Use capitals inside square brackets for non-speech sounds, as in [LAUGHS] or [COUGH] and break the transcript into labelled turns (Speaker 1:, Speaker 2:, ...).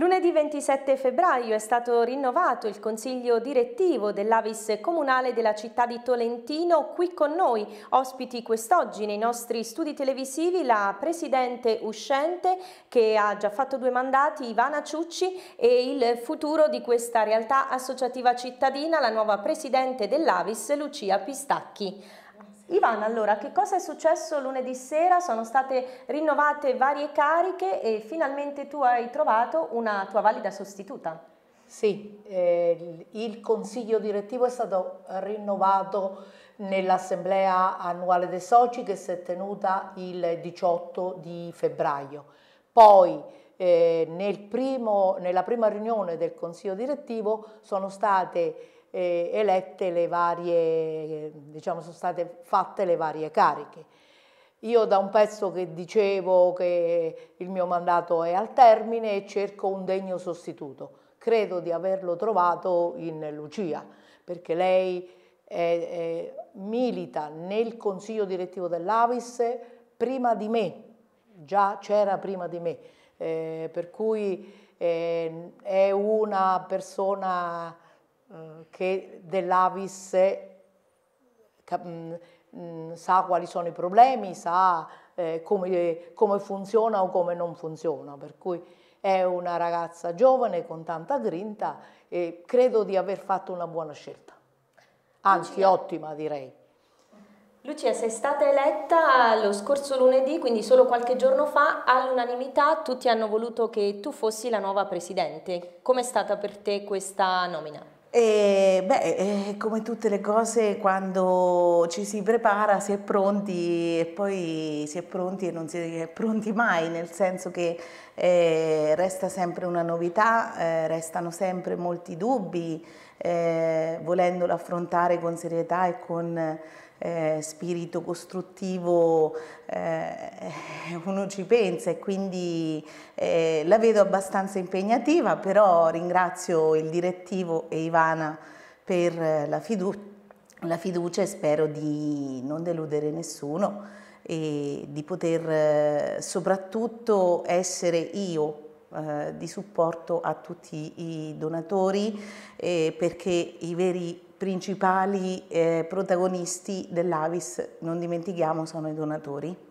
Speaker 1: Lunedì 27 febbraio è stato rinnovato il consiglio direttivo dell'Avis Comunale della città di Tolentino. Qui con noi, ospiti quest'oggi nei nostri studi televisivi, la presidente uscente che ha già fatto due mandati, Ivana Ciucci, e il futuro di questa realtà associativa cittadina, la nuova presidente dell'Avis, Lucia Pistacchi. Ivana, allora, che cosa è successo lunedì sera? Sono state rinnovate varie cariche e finalmente tu hai trovato una tua valida sostituta.
Speaker 2: Sì, eh, il consiglio direttivo è stato rinnovato nell'assemblea annuale dei soci che si è tenuta il 18 di febbraio. Poi eh, nel primo, nella prima riunione del consiglio direttivo sono state eh, elette le varie, diciamo sono state fatte le varie cariche. Io da un pezzo che dicevo che il mio mandato è al termine e cerco un degno sostituto. Credo di averlo trovato in Lucia, perché lei è, è, milita nel consiglio direttivo dell'Avis prima di me, già c'era prima di me, eh, per cui eh, è una persona eh, che dell'Avis mm, mm, sa quali sono i problemi, sa eh, come, eh, come, funziona o come non funziona, per cui è una ragazza giovane con tanta grinta e credo di aver fatto una buona scelta, anzi Lucia. ottima direi.
Speaker 1: Lucia, sei stata eletta lo scorso lunedì, quindi solo qualche giorno fa, all'unanimità tutti hanno voluto che tu fossi la nuova presidente. Com'è stata per te questa nomina?
Speaker 3: E, beh, come tutte le cose, quando ci si prepara si è pronti e poi si è pronti e non si è pronti mai, nel senso che eh, resta sempre una novità, eh, restano sempre molti dubbi, eh, volendolo affrontare con serietà e con eh, spirito costruttivo eh, [LAUGHS] uno ci pensa e quindi eh, la vedo abbastanza impegnativa, però ringrazio il direttivo e Ivana per la, fidu la fiducia e spero di non deludere nessuno e di poter eh, soprattutto essere io di supporto a tutti i donatori eh, perché i veri principali eh, protagonisti dell'Avis, non dimentichiamo, sono i donatori.